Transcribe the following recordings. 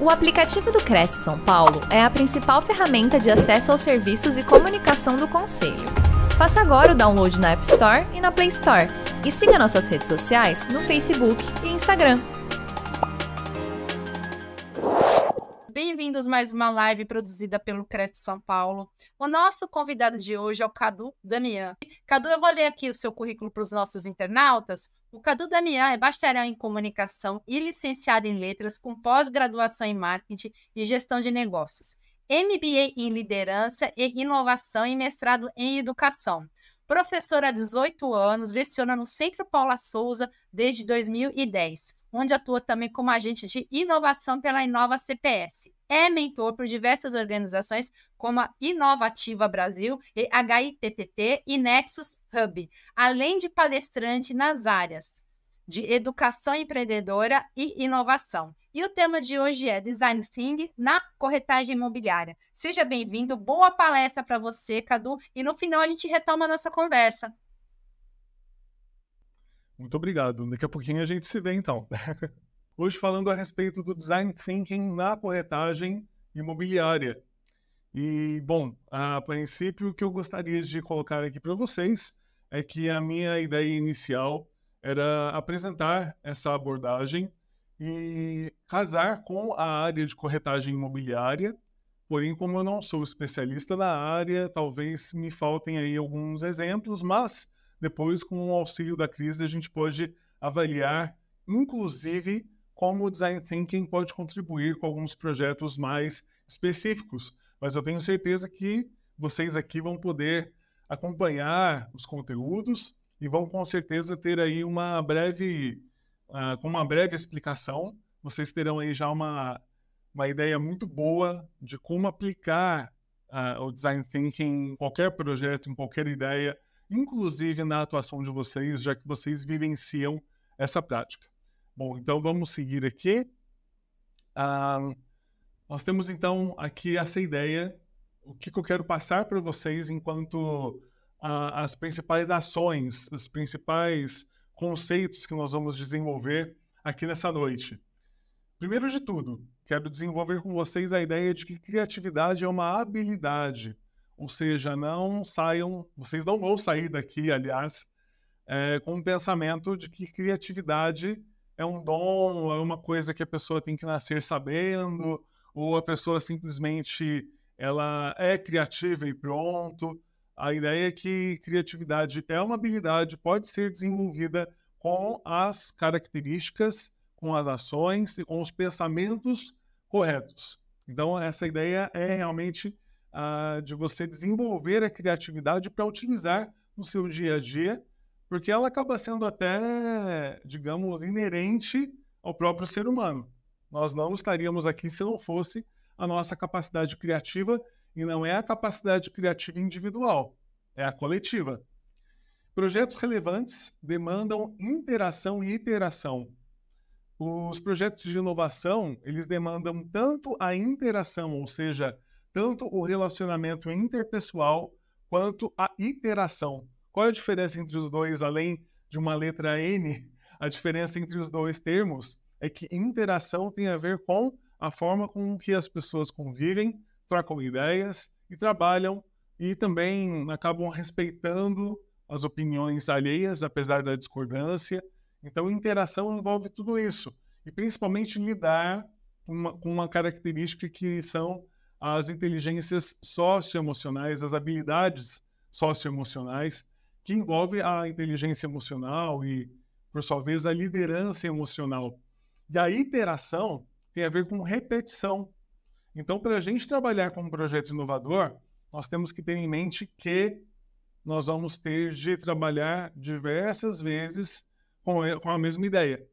O aplicativo do Cresce São Paulo é a principal ferramenta de acesso aos serviços e comunicação do Conselho. Faça agora o download na App Store e na Play Store e siga nossas redes sociais no Facebook e Instagram. Bem-vindos mais uma live produzida pelo Cresce São Paulo. O nosso convidado de hoje é o Cadu Damian. Cadu, eu vou ler aqui o seu currículo para os nossos internautas, o Cadu Damião é bacharel em comunicação e licenciado em letras, com pós-graduação em marketing e gestão de negócios, MBA em liderança e inovação e mestrado em educação. Professor há 18 anos, leciona no Centro Paula Souza desde 2010, onde atua também como agente de inovação pela Inova CPS é mentor por diversas organizações como a Inovativa Brasil, HITTT e Nexus Hub, além de palestrante nas áreas de educação empreendedora e inovação. E o tema de hoje é Design Thinking na corretagem imobiliária. Seja bem-vindo, boa palestra para você, Cadu, e no final a gente retoma a nossa conversa. Muito obrigado. Daqui a pouquinho a gente se vê então. hoje falando a respeito do design thinking na corretagem imobiliária. E, bom, a princípio, o que eu gostaria de colocar aqui para vocês é que a minha ideia inicial era apresentar essa abordagem e casar com a área de corretagem imobiliária. Porém, como eu não sou especialista na área, talvez me faltem aí alguns exemplos, mas depois, com o auxílio da crise, a gente pode avaliar, inclusive, como o Design Thinking pode contribuir com alguns projetos mais específicos. Mas eu tenho certeza que vocês aqui vão poder acompanhar os conteúdos e vão com certeza ter aí uma breve, uh, com uma breve explicação, vocês terão aí já uma, uma ideia muito boa de como aplicar uh, o Design Thinking em qualquer projeto, em qualquer ideia, inclusive na atuação de vocês, já que vocês vivenciam essa prática. Bom, então vamos seguir aqui. Ah, nós temos então aqui essa ideia, o que, que eu quero passar para vocês enquanto ah, as principais ações, os principais conceitos que nós vamos desenvolver aqui nessa noite. Primeiro de tudo, quero desenvolver com vocês a ideia de que criatividade é uma habilidade, ou seja, não saiam, vocês não vão sair daqui, aliás, é, com o pensamento de que criatividade é um dom, é uma coisa que a pessoa tem que nascer sabendo, ou a pessoa simplesmente ela é criativa e pronto. A ideia é que criatividade é uma habilidade, pode ser desenvolvida com as características, com as ações e com os pensamentos corretos. Então, essa ideia é realmente uh, de você desenvolver a criatividade para utilizar no seu dia a dia porque ela acaba sendo até, digamos, inerente ao próprio ser humano. Nós não estaríamos aqui se não fosse a nossa capacidade criativa, e não é a capacidade criativa individual, é a coletiva. Projetos relevantes demandam interação e iteração. Os projetos de inovação, eles demandam tanto a interação, ou seja, tanto o relacionamento interpessoal, quanto a iteração, qual é a diferença entre os dois, além de uma letra N? A diferença entre os dois termos é que interação tem a ver com a forma com que as pessoas convivem, trocam ideias e trabalham e também acabam respeitando as opiniões alheias, apesar da discordância. Então, interação envolve tudo isso e principalmente lidar com uma, com uma característica que são as inteligências socioemocionais, as habilidades socioemocionais, que envolve a inteligência emocional e, por sua vez, a liderança emocional. E a iteração tem a ver com repetição. Então, para a gente trabalhar com um projeto inovador, nós temos que ter em mente que nós vamos ter de trabalhar diversas vezes com a mesma ideia.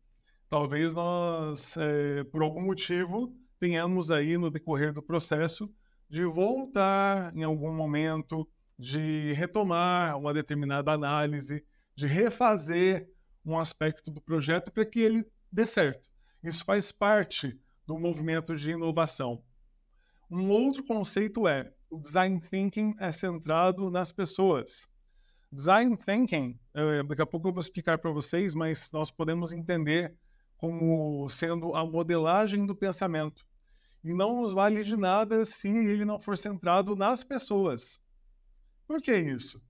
Talvez nós, é, por algum motivo, tenhamos aí no decorrer do processo de voltar em algum momento de retomar uma determinada análise, de refazer um aspecto do projeto para que ele dê certo. Isso faz parte do movimento de inovação. Um outro conceito é o design thinking é centrado nas pessoas. Design thinking, daqui a pouco eu vou explicar para vocês, mas nós podemos entender como sendo a modelagem do pensamento. E não nos vale de nada se ele não for centrado nas pessoas. Por que isso?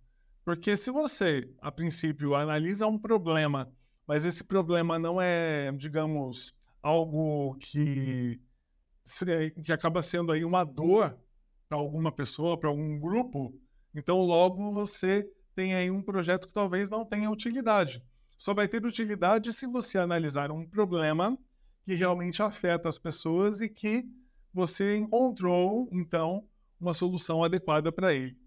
Porque se você, a princípio, analisa um problema, mas esse problema não é, digamos, algo que, que acaba sendo aí uma dor para alguma pessoa, para algum grupo, então logo você tem aí um projeto que talvez não tenha utilidade. Só vai ter utilidade se você analisar um problema que realmente afeta as pessoas e que você encontrou, então, uma solução adequada para ele.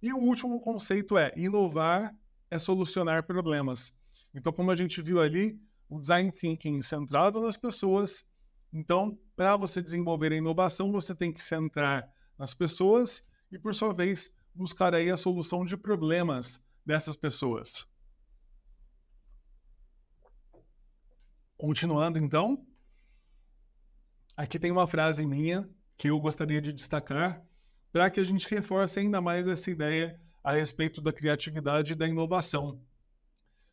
E o último conceito é inovar é solucionar problemas. Então, como a gente viu ali, o design thinking centrado nas pessoas. Então, para você desenvolver a inovação, você tem que centrar nas pessoas e, por sua vez, buscar aí a solução de problemas dessas pessoas. Continuando, então, aqui tem uma frase minha que eu gostaria de destacar, para que a gente reforce ainda mais essa ideia a respeito da criatividade e da inovação.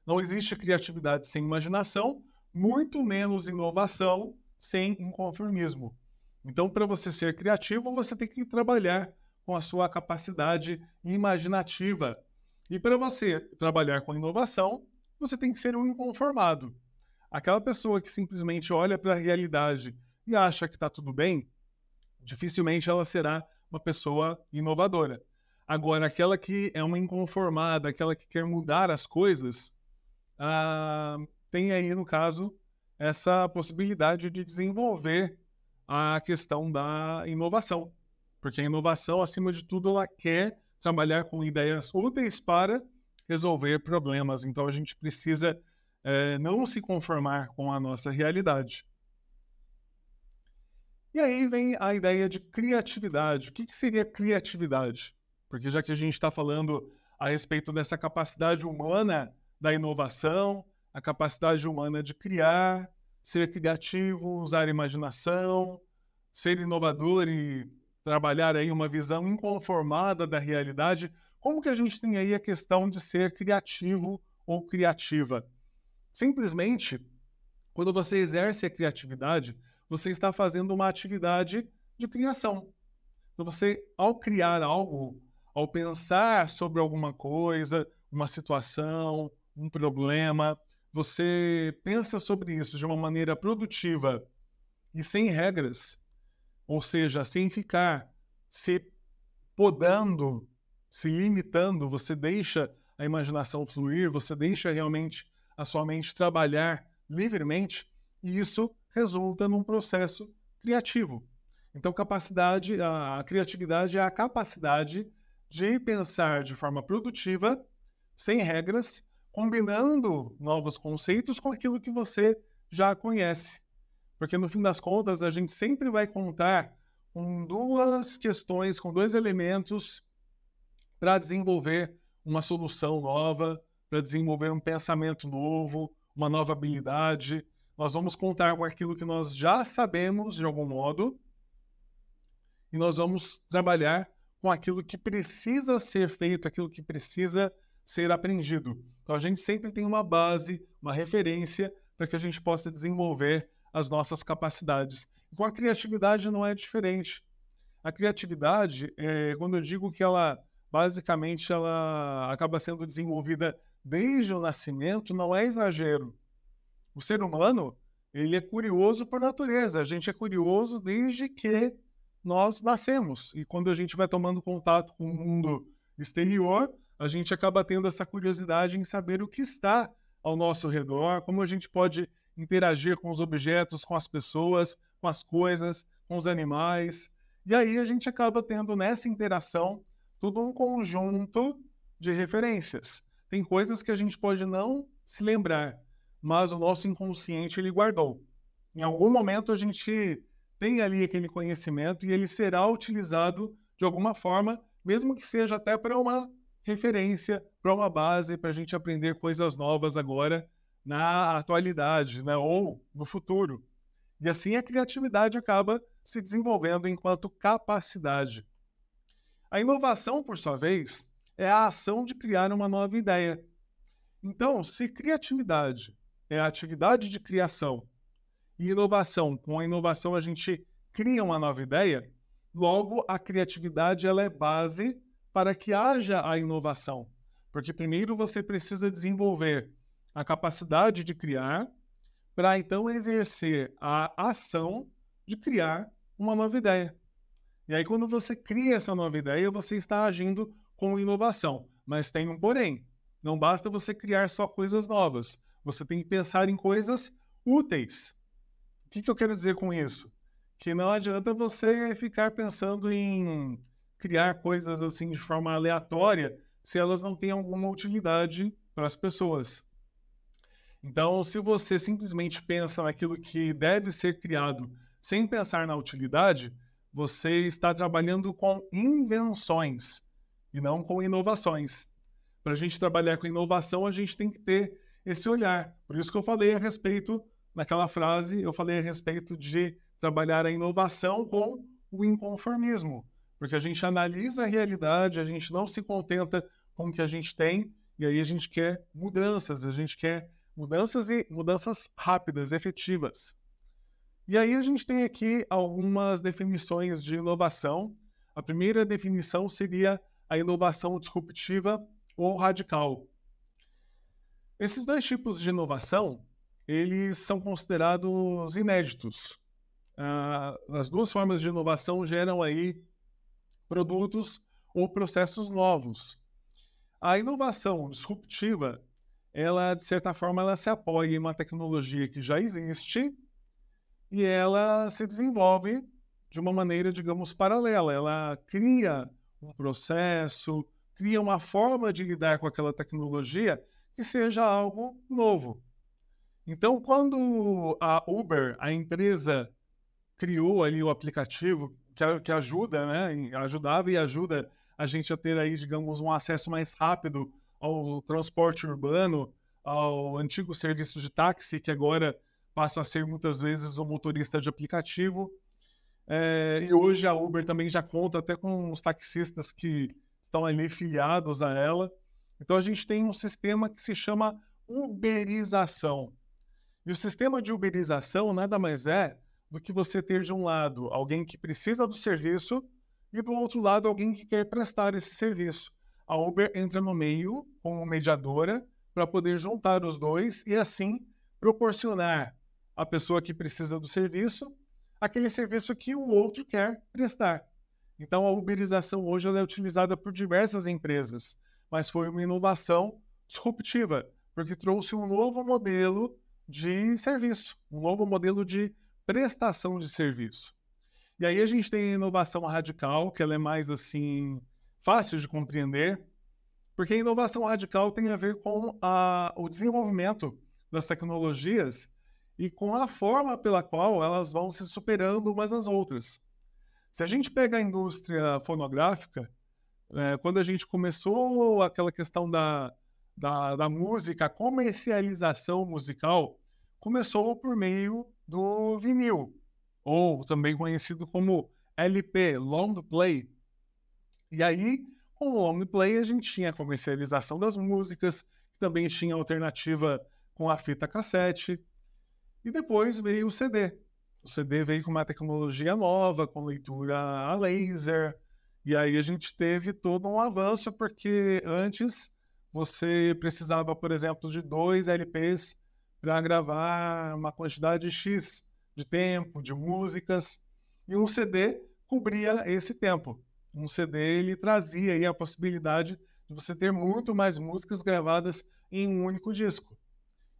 Não existe criatividade sem imaginação, muito menos inovação sem inconformismo. Então, para você ser criativo, você tem que trabalhar com a sua capacidade imaginativa. E para você trabalhar com inovação, você tem que ser um inconformado. Aquela pessoa que simplesmente olha para a realidade e acha que está tudo bem, dificilmente ela será uma pessoa inovadora. Agora, aquela que é uma inconformada, aquela que quer mudar as coisas, ah, tem aí, no caso, essa possibilidade de desenvolver a questão da inovação. Porque a inovação, acima de tudo, ela quer trabalhar com ideias úteis para resolver problemas. Então, a gente precisa eh, não se conformar com a nossa realidade. E aí vem a ideia de criatividade. O que, que seria criatividade? Porque já que a gente está falando a respeito dessa capacidade humana da inovação, a capacidade humana de criar, ser criativo, usar imaginação, ser inovador e trabalhar aí uma visão inconformada da realidade, como que a gente tem aí a questão de ser criativo ou criativa? Simplesmente, quando você exerce a criatividade, você está fazendo uma atividade de criação. Então, você, ao criar algo, ao pensar sobre alguma coisa, uma situação, um problema, você pensa sobre isso de uma maneira produtiva e sem regras, ou seja, sem ficar se podando, se limitando, você deixa a imaginação fluir, você deixa realmente a sua mente trabalhar livremente, e isso resulta num processo criativo. Então, capacidade, a criatividade é a capacidade de pensar de forma produtiva, sem regras, combinando novos conceitos com aquilo que você já conhece. Porque no fim das contas, a gente sempre vai contar com duas questões, com dois elementos para desenvolver uma solução nova, para desenvolver um pensamento novo, uma nova habilidade, nós vamos contar com aquilo que nós já sabemos de algum modo e nós vamos trabalhar com aquilo que precisa ser feito, aquilo que precisa ser aprendido. Então a gente sempre tem uma base, uma referência para que a gente possa desenvolver as nossas capacidades. Com a criatividade não é diferente. A criatividade, é, quando eu digo que ela basicamente ela acaba sendo desenvolvida desde o nascimento, não é exagero o ser humano, ele é curioso por natureza. A gente é curioso desde que nós nascemos. E quando a gente vai tomando contato com o mundo exterior, a gente acaba tendo essa curiosidade em saber o que está ao nosso redor, como a gente pode interagir com os objetos, com as pessoas, com as coisas, com os animais. E aí a gente acaba tendo nessa interação todo um conjunto de referências. Tem coisas que a gente pode não se lembrar, mas o nosso inconsciente ele guardou. Em algum momento a gente tem ali aquele conhecimento e ele será utilizado de alguma forma, mesmo que seja até para uma referência, para uma base, para a gente aprender coisas novas agora na atualidade, né? ou no futuro. E assim a criatividade acaba se desenvolvendo enquanto capacidade. A inovação, por sua vez, é a ação de criar uma nova ideia. Então, se criatividade é a atividade de criação e inovação. Com a inovação, a gente cria uma nova ideia, logo, a criatividade ela é base para que haja a inovação. Porque primeiro você precisa desenvolver a capacidade de criar, para então exercer a ação de criar uma nova ideia. E aí, quando você cria essa nova ideia, você está agindo com inovação. Mas tem um porém. Não basta você criar só coisas novas. Você tem que pensar em coisas úteis. O que, que eu quero dizer com isso? Que não adianta você ficar pensando em criar coisas assim de forma aleatória se elas não têm alguma utilidade para as pessoas. Então, se você simplesmente pensa naquilo que deve ser criado sem pensar na utilidade, você está trabalhando com invenções e não com inovações. Para a gente trabalhar com inovação, a gente tem que ter esse olhar. Por isso que eu falei a respeito, naquela frase, eu falei a respeito de trabalhar a inovação com o inconformismo. Porque a gente analisa a realidade, a gente não se contenta com o que a gente tem, e aí a gente quer mudanças, a gente quer mudanças e mudanças rápidas, efetivas. E aí a gente tem aqui algumas definições de inovação. A primeira definição seria a inovação disruptiva ou radical. Esses dois tipos de inovação, eles são considerados inéditos. Uh, as duas formas de inovação geram aí produtos ou processos novos. A inovação disruptiva, ela de certa forma ela se apoia em uma tecnologia que já existe e ela se desenvolve de uma maneira, digamos, paralela. Ela cria um processo, cria uma forma de lidar com aquela tecnologia que seja algo novo. Então, quando a Uber, a empresa, criou ali o aplicativo que, que ajuda, né, ajudava e ajuda a gente a ter aí, digamos, um acesso mais rápido ao transporte urbano, ao antigo serviço de táxi, que agora passa a ser muitas vezes o um motorista de aplicativo. É, e hoje a Uber também já conta até com os taxistas que estão ali filiados a ela. Então a gente tem um sistema que se chama uberização. E o sistema de uberização nada mais é do que você ter de um lado alguém que precisa do serviço e do outro lado alguém que quer prestar esse serviço. A Uber entra no meio como mediadora para poder juntar os dois e assim proporcionar à pessoa que precisa do serviço aquele serviço que o outro quer prestar. Então a uberização hoje é utilizada por diversas empresas mas foi uma inovação disruptiva, porque trouxe um novo modelo de serviço, um novo modelo de prestação de serviço. E aí a gente tem a inovação radical, que ela é mais assim fácil de compreender, porque a inovação radical tem a ver com a, o desenvolvimento das tecnologias e com a forma pela qual elas vão se superando umas às outras. Se a gente pega a indústria fonográfica, é, quando a gente começou aquela questão da, da, da música, a comercialização musical começou por meio do vinil, ou também conhecido como LP, Long Play. E aí, com o Long Play, a gente tinha a comercialização das músicas, que também tinha alternativa com a fita cassete. E depois veio o CD. O CD veio com uma tecnologia nova, com leitura a laser, e aí a gente teve todo um avanço, porque antes você precisava, por exemplo, de dois LPs para gravar uma quantidade X de tempo, de músicas, e um CD cobria esse tempo. Um CD ele trazia aí a possibilidade de você ter muito mais músicas gravadas em um único disco.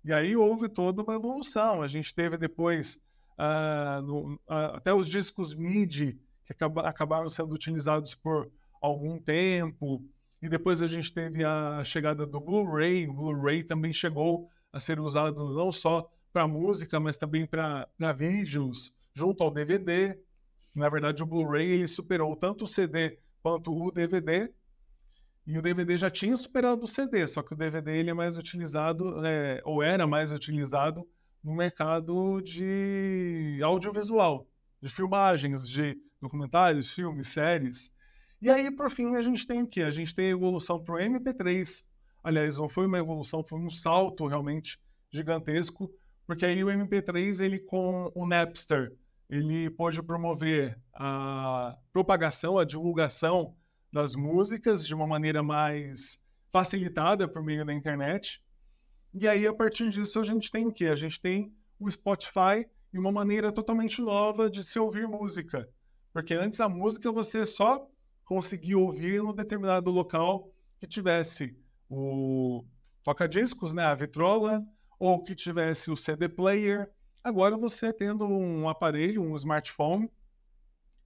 E aí houve toda uma evolução. A gente teve depois uh, no, uh, até os discos MIDI que acabaram sendo utilizados por algum tempo. E depois a gente teve a chegada do Blu-ray. O Blu-ray também chegou a ser usado não só para música, mas também para vídeos, junto ao DVD. Na verdade, o Blu-ray ele superou tanto o CD quanto o DVD. E o DVD já tinha superado o CD, só que o DVD ele é mais utilizado, é, ou era mais utilizado, no mercado de audiovisual de filmagens, de documentários, filmes, séries. E aí, por fim, a gente tem o quê? A gente tem a evolução para o MP3. Aliás, não foi uma evolução, foi um salto realmente gigantesco, porque aí o MP3, ele com o Napster, ele pôde promover a propagação, a divulgação das músicas de uma maneira mais facilitada por meio da internet. E aí, a partir disso, a gente tem o quê? A gente tem o Spotify, e uma maneira totalmente nova de se ouvir música. Porque antes a música você só conseguia ouvir em um determinado local que tivesse o toca-discos, né, a vitrola, ou que tivesse o CD player. Agora você tendo um aparelho, um smartphone,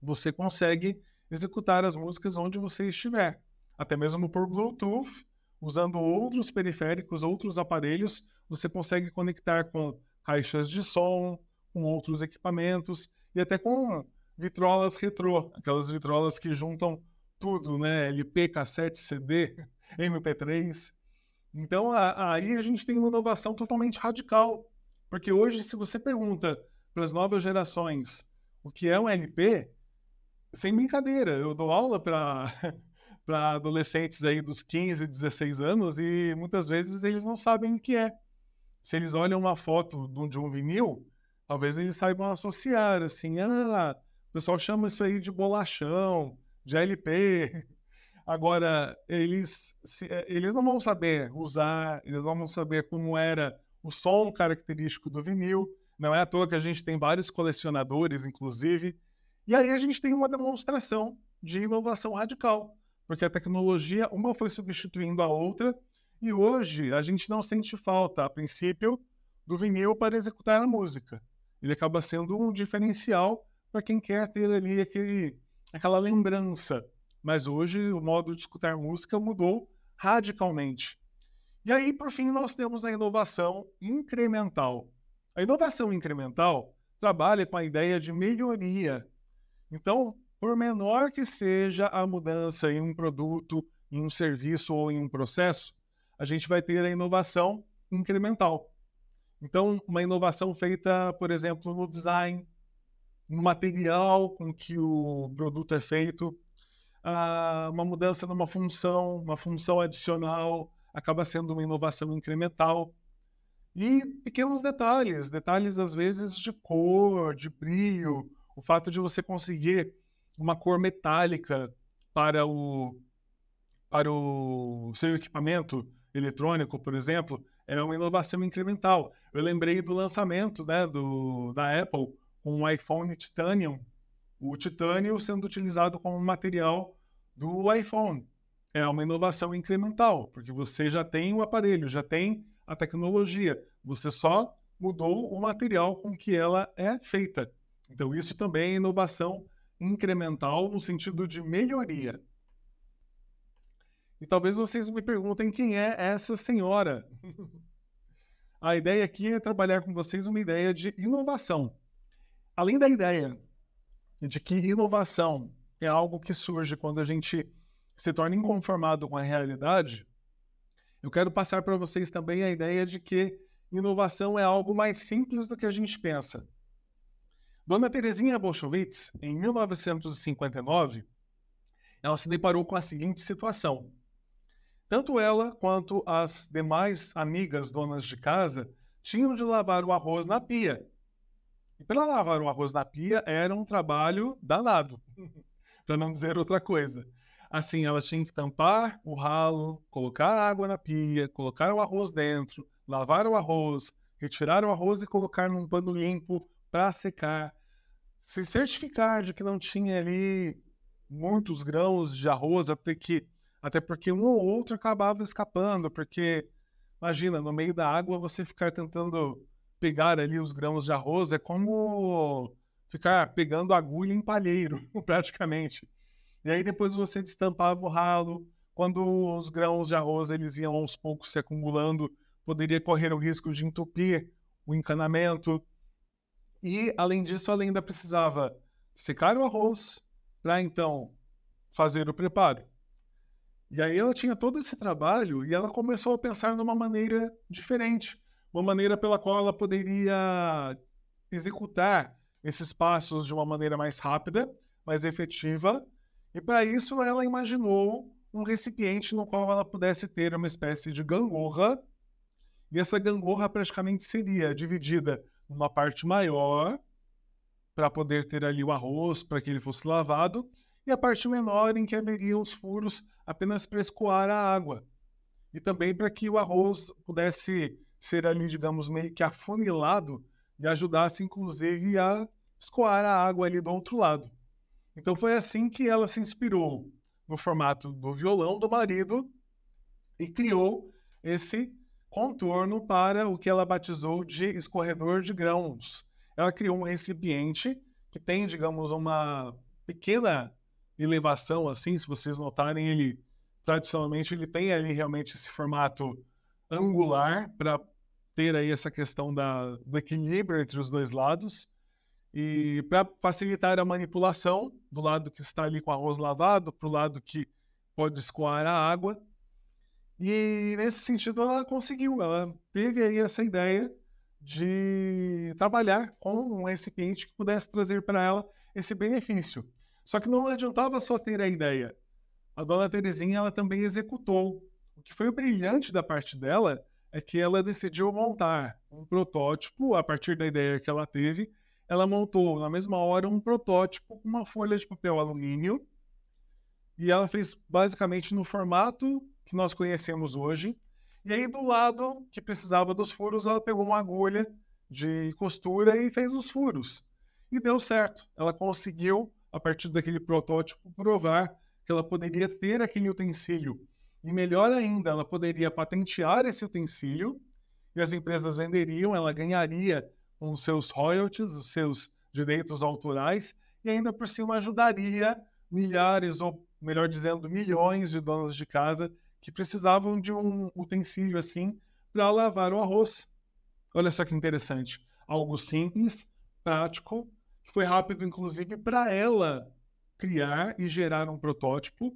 você consegue executar as músicas onde você estiver, até mesmo por Bluetooth, usando outros periféricos, outros aparelhos, você consegue conectar com caixas de som, com outros equipamentos e até com vitrolas retrô, aquelas vitrolas que juntam tudo, né? LP, cassete, CD, MP3. Então a, aí a gente tem uma inovação totalmente radical, porque hoje se você pergunta para as novas gerações o que é um LP, sem brincadeira, eu dou aula para para adolescentes aí dos 15, 16 anos e muitas vezes eles não sabem o que é. Se eles olham uma foto de um vinil, Talvez eles saibam associar, assim, ah, o pessoal chama isso aí de bolachão, de LP. Agora, eles, se, eh, eles não vão saber usar, eles não vão saber como era o som característico do vinil. Não é à toa que a gente tem vários colecionadores, inclusive. E aí a gente tem uma demonstração de inovação radical, porque a tecnologia, uma foi substituindo a outra, e hoje a gente não sente falta, a princípio, do vinil para executar a música ele acaba sendo um diferencial para quem quer ter ali aquele, aquela lembrança. Mas hoje o modo de escutar música mudou radicalmente. E aí, por fim, nós temos a inovação incremental. A inovação incremental trabalha com a ideia de melhoria. Então, por menor que seja a mudança em um produto, em um serviço ou em um processo, a gente vai ter a inovação incremental. Então, uma inovação feita, por exemplo, no design, no material com que o produto é feito, ah, uma mudança numa função, uma função adicional, acaba sendo uma inovação incremental. E pequenos detalhes, detalhes às vezes de cor, de brilho, o fato de você conseguir uma cor metálica para o, para o seu equipamento eletrônico, por exemplo, é uma inovação incremental. Eu lembrei do lançamento né, do, da Apple com um o iPhone Titanium, o titânio sendo utilizado como material do iPhone. É uma inovação incremental, porque você já tem o aparelho, já tem a tecnologia, você só mudou o material com que ela é feita. Então, isso também é inovação incremental no sentido de melhoria. E talvez vocês me perguntem quem é essa senhora. A ideia aqui é trabalhar com vocês uma ideia de inovação. Além da ideia de que inovação é algo que surge quando a gente se torna inconformado com a realidade, eu quero passar para vocês também a ideia de que inovação é algo mais simples do que a gente pensa. Dona Terezinha Bolshevitz, em 1959, ela se deparou com a seguinte situação. Tanto ela quanto as demais amigas donas de casa tinham de lavar o arroz na pia. E para lavar o arroz na pia era um trabalho danado, para não dizer outra coisa. Assim, elas tinham que tampar o ralo, colocar água na pia, colocar o arroz dentro, lavar o arroz, retirar o arroz e colocar num pano limpo para secar. Se certificar de que não tinha ali muitos grãos de arroz até que até porque um ou outro acabava escapando, porque imagina, no meio da água você ficar tentando pegar ali os grãos de arroz é como ficar pegando agulha em palheiro, praticamente. E aí depois você destampava o ralo, quando os grãos de arroz eles iam aos poucos se acumulando, poderia correr o risco de entupir o encanamento. E além disso, ela ainda precisava secar o arroz para então fazer o preparo. E aí ela tinha todo esse trabalho e ela começou a pensar numa maneira diferente, uma maneira pela qual ela poderia executar esses passos de uma maneira mais rápida, mais efetiva. E para isso ela imaginou um recipiente no qual ela pudesse ter uma espécie de gangorra. E essa gangorra praticamente seria dividida numa parte maior para poder ter ali o arroz para que ele fosse lavado e a parte menor em que haveriam os furos apenas para escoar a água, e também para que o arroz pudesse ser ali, digamos, meio que afunilado e ajudasse, inclusive, a escoar a água ali do outro lado. Então foi assim que ela se inspirou no formato do violão do marido e criou esse contorno para o que ela batizou de escorredor de grãos. Ela criou um recipiente que tem, digamos, uma pequena elevação, assim, se vocês notarem, ele tradicionalmente ele tem ali realmente esse formato angular para ter aí essa questão da, do equilíbrio entre os dois lados. E para facilitar a manipulação do lado que está ali com arroz lavado para o lado que pode escoar a água. E nesse sentido ela conseguiu, ela teve aí essa ideia de trabalhar com um recipiente que pudesse trazer para ela esse benefício. Só que não adiantava só ter a ideia. A dona Terezinha ela também executou. O que foi o brilhante da parte dela é que ela decidiu montar um protótipo a partir da ideia que ela teve. Ela montou na mesma hora um protótipo com uma folha de papel alumínio e ela fez basicamente no formato que nós conhecemos hoje. E aí do lado que precisava dos furos, ela pegou uma agulha de costura e fez os furos. E deu certo. Ela conseguiu a partir daquele protótipo, provar que ela poderia ter aquele utensílio. E melhor ainda, ela poderia patentear esse utensílio e as empresas venderiam, ela ganharia os seus royalties, os seus direitos autorais e ainda por cima ajudaria milhares, ou melhor dizendo, milhões de donas de casa que precisavam de um utensílio assim para lavar o arroz. Olha só que interessante. Algo simples, prático que foi rápido, inclusive, para ela criar e gerar um protótipo.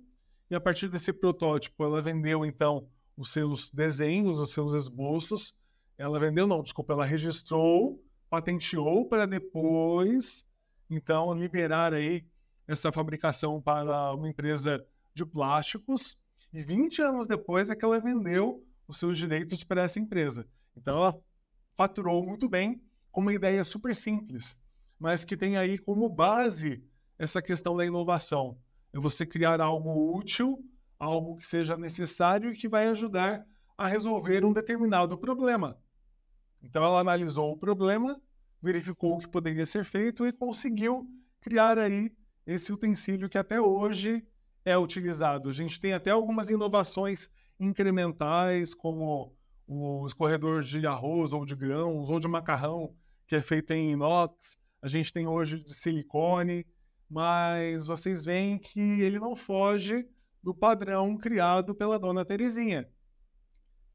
E a partir desse protótipo, ela vendeu, então, os seus desenhos, os seus esboços. Ela vendeu, não, desculpa, ela registrou, patenteou para depois, então, liberar aí essa fabricação para uma empresa de plásticos. E 20 anos depois é que ela vendeu os seus direitos para essa empresa. Então, ela faturou muito bem com uma ideia super simples mas que tem aí como base essa questão da inovação. É você criar algo útil, algo que seja necessário e que vai ajudar a resolver um determinado problema. Então ela analisou o problema, verificou o que poderia ser feito e conseguiu criar aí esse utensílio que até hoje é utilizado. A gente tem até algumas inovações incrementais, como o escorredor de arroz ou de grãos ou de macarrão, que é feito em inox a gente tem hoje de silicone, mas vocês veem que ele não foge do padrão criado pela dona Terezinha.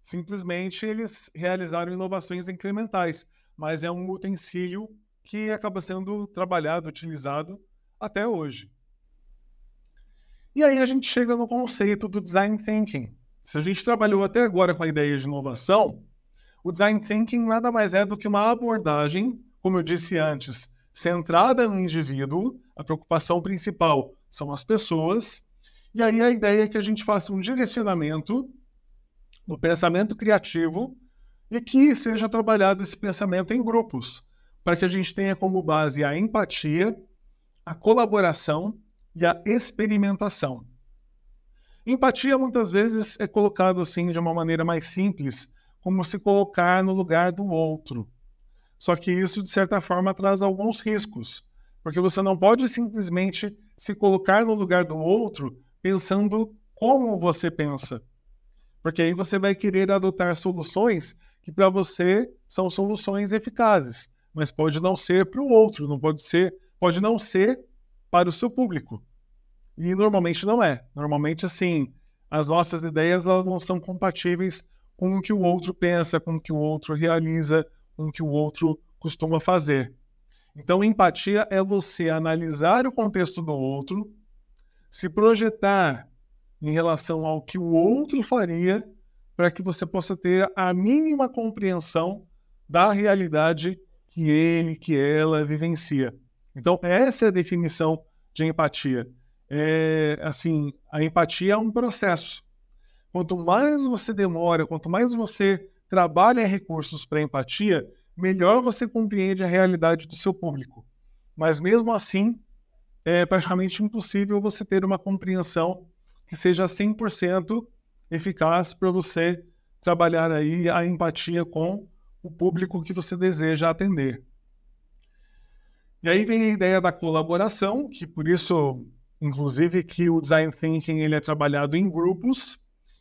Simplesmente eles realizaram inovações incrementais, mas é um utensílio que acaba sendo trabalhado, utilizado até hoje. E aí a gente chega no conceito do design thinking. Se a gente trabalhou até agora com a ideia de inovação, o design thinking nada mais é do que uma abordagem, como eu disse antes, centrada no indivíduo, a preocupação principal são as pessoas, e aí a ideia é que a gente faça um direcionamento do pensamento criativo e que seja trabalhado esse pensamento em grupos, para que a gente tenha como base a empatia, a colaboração e a experimentação. Empatia muitas vezes é colocado assim de uma maneira mais simples, como se colocar no lugar do outro. Só que isso, de certa forma, traz alguns riscos, porque você não pode simplesmente se colocar no lugar do outro pensando como você pensa. Porque aí você vai querer adotar soluções que para você são soluções eficazes, mas pode não ser para o outro, não pode ser, pode não ser para o seu público. E normalmente não é. Normalmente assim, as nossas ideias elas não são compatíveis com o que o outro pensa, com o que o outro realiza, com que o outro costuma fazer. Então, empatia é você analisar o contexto do outro, se projetar em relação ao que o outro faria, para que você possa ter a mínima compreensão da realidade que ele, que ela vivencia. Então, essa é a definição de empatia. É, assim, a empatia é um processo. Quanto mais você demora, quanto mais você trabalha recursos para empatia, melhor você compreende a realidade do seu público. Mas mesmo assim, é praticamente impossível você ter uma compreensão que seja 100% eficaz para você trabalhar aí a empatia com o público que você deseja atender. E aí vem a ideia da colaboração, que por isso, inclusive, que o design thinking ele é trabalhado em grupos,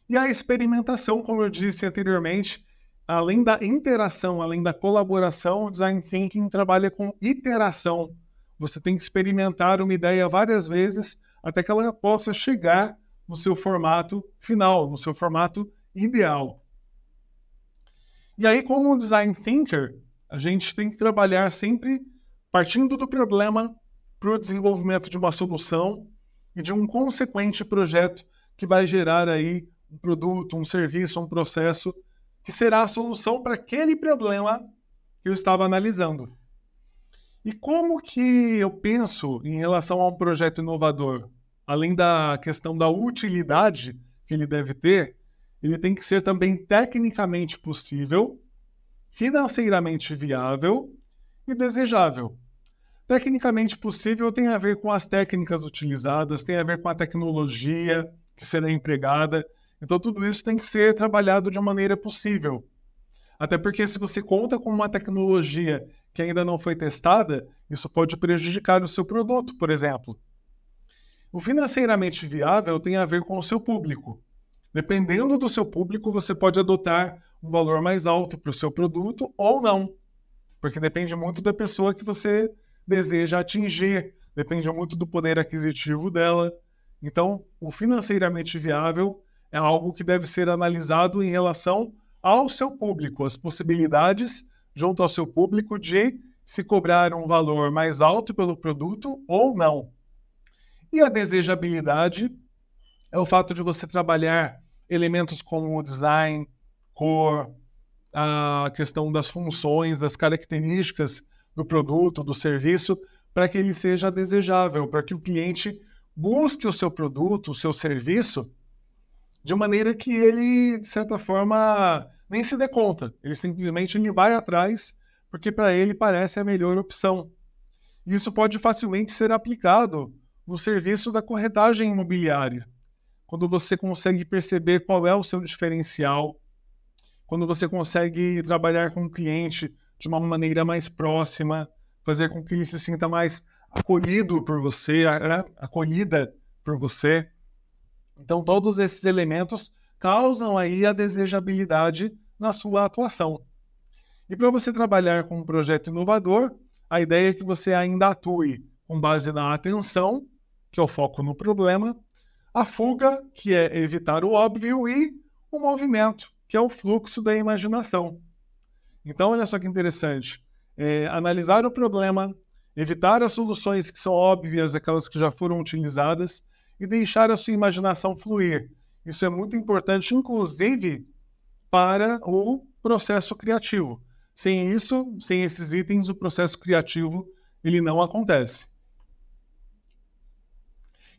e a experimentação, como eu disse anteriormente, além da interação, além da colaboração, o design thinking trabalha com iteração. Você tem que experimentar uma ideia várias vezes até que ela possa chegar no seu formato final, no seu formato ideal. E aí, como design thinker, a gente tem que trabalhar sempre partindo do problema para o desenvolvimento de uma solução e de um consequente projeto que vai gerar aí um produto, um serviço, um processo que será a solução para aquele problema que eu estava analisando. E como que eu penso em relação a um projeto inovador? Além da questão da utilidade que ele deve ter, ele tem que ser também tecnicamente possível, financeiramente viável e desejável. Tecnicamente possível tem a ver com as técnicas utilizadas, tem a ver com a tecnologia que será empregada, então, tudo isso tem que ser trabalhado de uma maneira possível. Até porque, se você conta com uma tecnologia que ainda não foi testada, isso pode prejudicar o seu produto, por exemplo. O financeiramente viável tem a ver com o seu público. Dependendo do seu público, você pode adotar um valor mais alto para o seu produto ou não, porque depende muito da pessoa que você deseja atingir, depende muito do poder aquisitivo dela. Então, o financeiramente viável é algo que deve ser analisado em relação ao seu público, as possibilidades junto ao seu público de se cobrar um valor mais alto pelo produto ou não. E a desejabilidade é o fato de você trabalhar elementos como o design, cor, a questão das funções, das características do produto, do serviço, para que ele seja desejável, para que o cliente busque o seu produto, o seu serviço de maneira que ele, de certa forma, nem se dê conta. Ele simplesmente ele vai atrás porque para ele parece a melhor opção. Isso pode facilmente ser aplicado no serviço da corretagem imobiliária. Quando você consegue perceber qual é o seu diferencial, quando você consegue trabalhar com o cliente de uma maneira mais próxima, fazer com que ele se sinta mais acolhido por você, né, acolhida por você. Então, todos esses elementos causam aí a desejabilidade na sua atuação. E para você trabalhar com um projeto inovador, a ideia é que você ainda atue com base na atenção, que é o foco no problema, a fuga, que é evitar o óbvio, e o movimento, que é o fluxo da imaginação. Então, olha só que interessante. É, analisar o problema, evitar as soluções que são óbvias, aquelas que já foram utilizadas, e deixar a sua imaginação fluir. Isso é muito importante, inclusive para o processo criativo. Sem isso, sem esses itens, o processo criativo ele não acontece.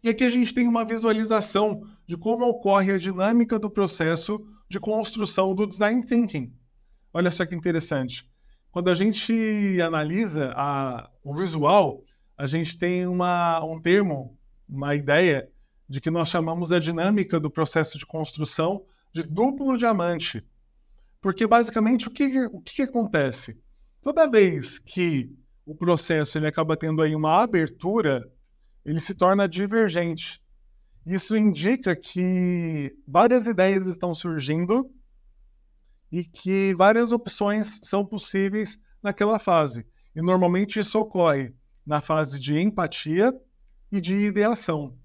E aqui a gente tem uma visualização de como ocorre a dinâmica do processo de construção do design thinking. Olha só que interessante. Quando a gente analisa a, o visual, a gente tem uma, um termo uma ideia de que nós chamamos a dinâmica do processo de construção de duplo diamante. Porque, basicamente, o que, o que acontece? Toda vez que o processo ele acaba tendo aí uma abertura, ele se torna divergente. Isso indica que várias ideias estão surgindo e que várias opções são possíveis naquela fase. E normalmente isso ocorre na fase de empatia, e de ideação.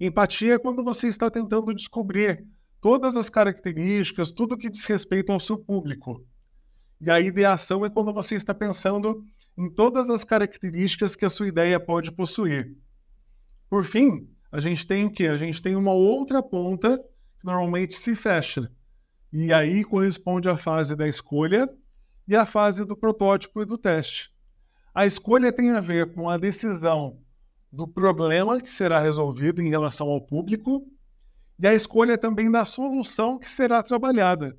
Empatia é quando você está tentando descobrir todas as características, tudo que diz respeito ao seu público. E a ideação é quando você está pensando em todas as características que a sua ideia pode possuir. Por fim, a gente tem o quê? A gente tem uma outra ponta que normalmente se fecha. E aí corresponde à fase da escolha e à fase do protótipo e do teste. A escolha tem a ver com a decisão do problema que será resolvido em relação ao público e a escolha também da solução que será trabalhada.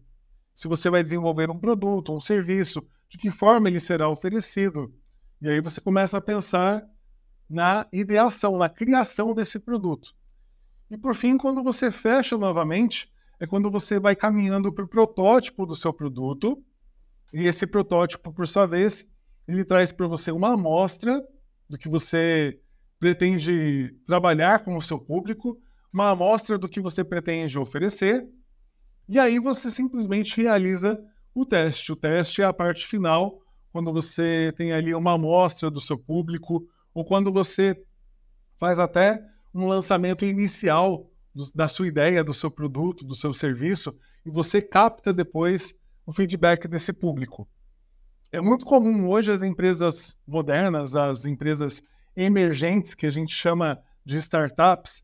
Se você vai desenvolver um produto, um serviço, de que forma ele será oferecido. E aí você começa a pensar na ideação, na criação desse produto. E por fim, quando você fecha novamente, é quando você vai caminhando para o protótipo do seu produto. E esse protótipo, por sua vez, ele traz para você uma amostra do que você pretende trabalhar com o seu público, uma amostra do que você pretende oferecer, e aí você simplesmente realiza o teste. O teste é a parte final, quando você tem ali uma amostra do seu público, ou quando você faz até um lançamento inicial do, da sua ideia, do seu produto, do seu serviço, e você capta depois o feedback desse público. É muito comum hoje as empresas modernas, as empresas emergentes, que a gente chama de startups,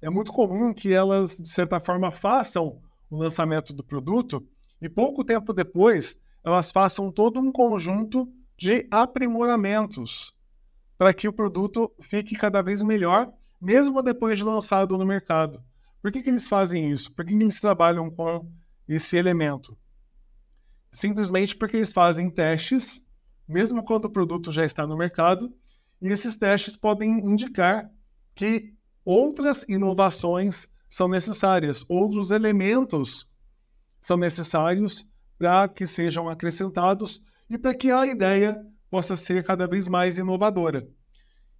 é muito comum que elas, de certa forma, façam o lançamento do produto e pouco tempo depois elas façam todo um conjunto de aprimoramentos para que o produto fique cada vez melhor, mesmo depois de lançado no mercado. Por que, que eles fazem isso? Por que, que eles trabalham com esse elemento? Simplesmente porque eles fazem testes, mesmo quando o produto já está no mercado, e esses testes podem indicar que outras inovações são necessárias, outros elementos são necessários para que sejam acrescentados e para que a ideia possa ser cada vez mais inovadora.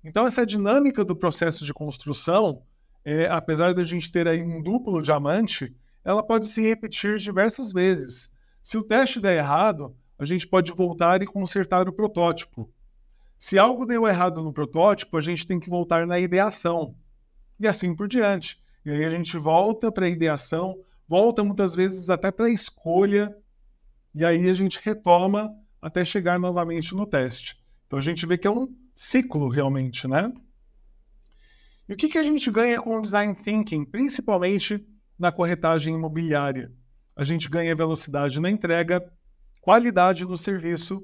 Então, essa dinâmica do processo de construção, é, apesar de a gente ter aí um duplo diamante, ela pode se repetir diversas vezes. Se o teste der errado, a gente pode voltar e consertar o protótipo. Se algo deu errado no protótipo, a gente tem que voltar na ideação. E assim por diante. E aí a gente volta para a ideação, volta muitas vezes até para a escolha, e aí a gente retoma até chegar novamente no teste. Então a gente vê que é um ciclo realmente, né? E o que, que a gente ganha com o design thinking, principalmente na corretagem imobiliária? A gente ganha velocidade na entrega, qualidade no serviço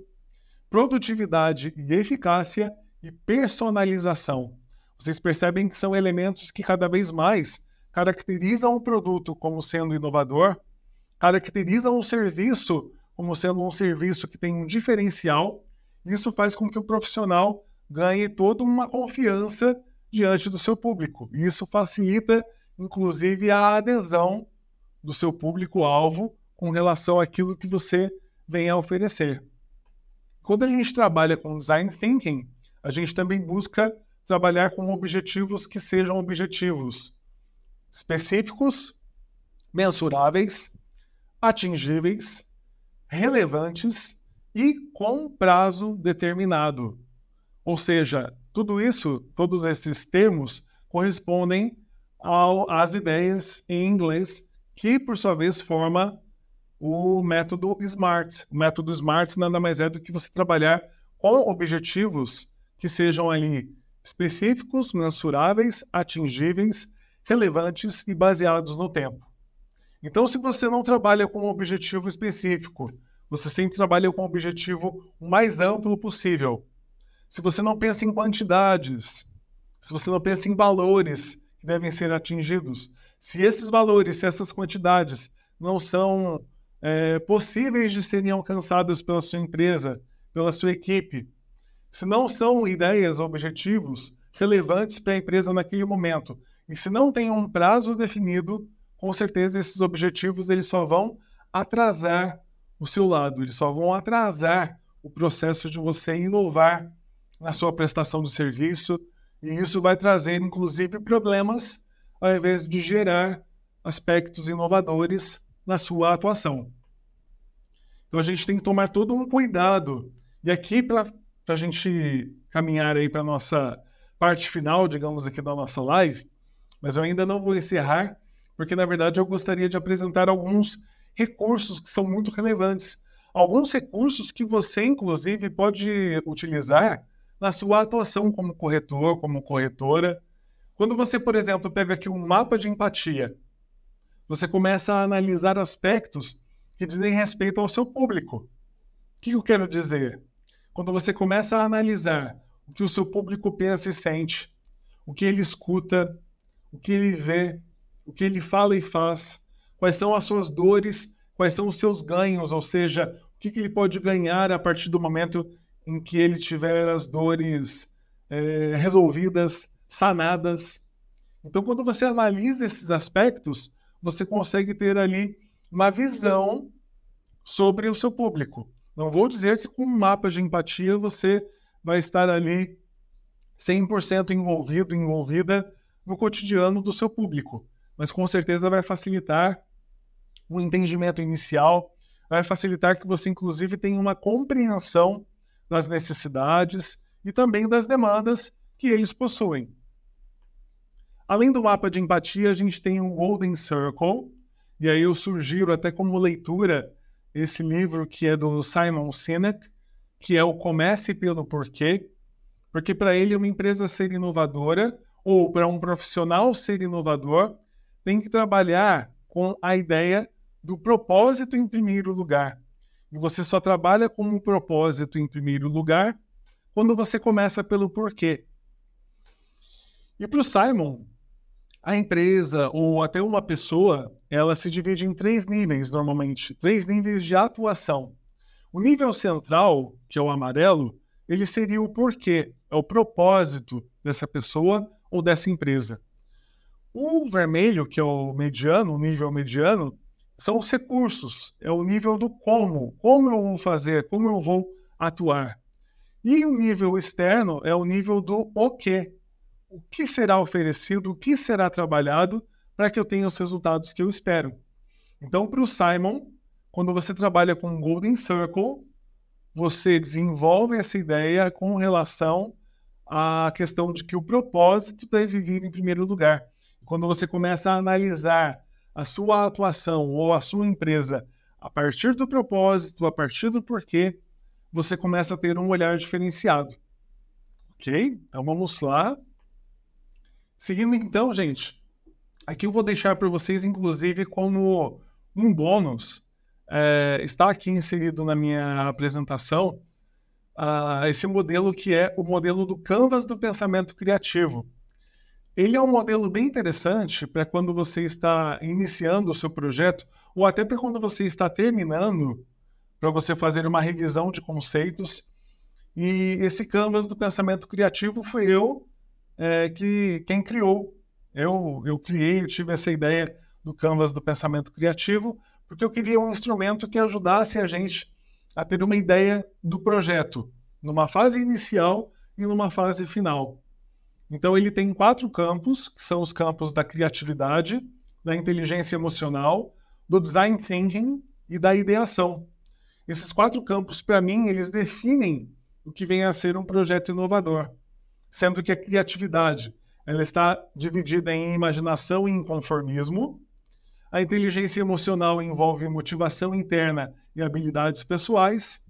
produtividade e eficácia e personalização. Vocês percebem que são elementos que cada vez mais caracterizam o produto como sendo inovador, caracterizam o serviço como sendo um serviço que tem um diferencial. Isso faz com que o profissional ganhe toda uma confiança diante do seu público. E isso facilita, inclusive, a adesão do seu público-alvo com relação àquilo que você vem a oferecer. Quando a gente trabalha com design thinking, a gente também busca trabalhar com objetivos que sejam objetivos específicos, mensuráveis, atingíveis, relevantes e com prazo determinado. Ou seja, tudo isso, todos esses termos correspondem ao, às ideias em inglês, que por sua vez forma o método SMART. O método SMART nada mais é do que você trabalhar com objetivos que sejam ali específicos, mensuráveis, atingíveis, relevantes e baseados no tempo. Então, se você não trabalha com um objetivo específico, você sempre trabalha com um objetivo o mais amplo possível. Se você não pensa em quantidades, se você não pensa em valores que devem ser atingidos, se esses valores, se essas quantidades não são é, possíveis de serem alcançadas pela sua empresa, pela sua equipe, se não são ideias, objetivos relevantes para a empresa naquele momento, e se não tem um prazo definido, com certeza esses objetivos eles só vão atrasar o seu lado, eles só vão atrasar o processo de você inovar na sua prestação de serviço, e isso vai trazer inclusive problemas ao invés de gerar aspectos inovadores na sua atuação. Então a gente tem que tomar todo um cuidado. E aqui, para a gente caminhar aí para a nossa parte final, digamos aqui da nossa live, mas eu ainda não vou encerrar, porque na verdade eu gostaria de apresentar alguns recursos que são muito relevantes. Alguns recursos que você, inclusive, pode utilizar na sua atuação como corretor, como corretora. Quando você, por exemplo, pega aqui um mapa de empatia, você começa a analisar aspectos que dizem respeito ao seu público. O que eu quero dizer? Quando você começa a analisar o que o seu público pensa e sente, o que ele escuta, o que ele vê, o que ele fala e faz, quais são as suas dores, quais são os seus ganhos, ou seja, o que, ele pode ganhar a partir do momento em que ele tiver as dores é, resolvidas, sanadas. Então, quando você analisa esses aspectos, você consegue ter ali uma visão sobre o seu público. Não vou dizer que com um mapa de empatia você vai estar ali 100% envolvido, envolvida no cotidiano do seu público, mas com certeza vai facilitar o entendimento inicial, vai facilitar que você, inclusive, tenha uma compreensão das necessidades e também das demandas que eles possuem. Além do mapa de empatia, a gente tem o Golden Circle, e aí eu sugiro até como leitura esse livro que é do Simon Sinek, que é o Comece pelo Porquê, porque para ele uma empresa ser inovadora ou para um profissional ser inovador tem que trabalhar com a ideia do propósito em primeiro lugar. E você só trabalha com o propósito em primeiro lugar quando você começa pelo porquê. E para o Simon, a empresa ou até uma pessoa, ela se divide em três níveis normalmente, três níveis de atuação. O nível central, que é o amarelo, ele seria o porquê, é o propósito dessa pessoa ou dessa empresa. O vermelho, que é o mediano, o nível mediano, são os recursos, é o nível do como, como eu vou fazer, como eu vou atuar. E o nível externo é o nível do o quê o que será oferecido, o que será trabalhado para que eu tenha os resultados que eu espero. Então, para o Simon, quando você trabalha com Golden Circle, você desenvolve essa ideia com relação à questão de que o propósito deve é vir em primeiro lugar. Quando você começa a analisar a sua atuação ou a sua empresa a partir do propósito, a partir do porquê, você começa a ter um olhar diferenciado. Ok? Então vamos lá. Seguindo então, gente, aqui eu vou deixar para vocês, inclusive, como um bônus, é, está aqui inserido na minha apresentação uh, esse modelo que é o modelo do canvas do pensamento criativo. Ele é um modelo bem interessante para quando você está iniciando o seu projeto ou até para quando você está terminando, para você fazer uma revisão de conceitos. E esse canvas do pensamento criativo foi eu é, que quem criou. Eu, eu criei, eu tive essa ideia do Canvas do Pensamento Criativo, porque eu queria um instrumento que ajudasse a gente a ter uma ideia do projeto, numa fase inicial e numa fase final. Então, ele tem quatro campos, que são os campos da criatividade, da inteligência emocional, do design thinking e da ideação. Esses quatro campos, para mim, eles definem o que vem a ser um projeto inovador sendo que a criatividade ela está dividida em imaginação e inconformismo. A inteligência emocional envolve motivação interna e habilidades pessoais.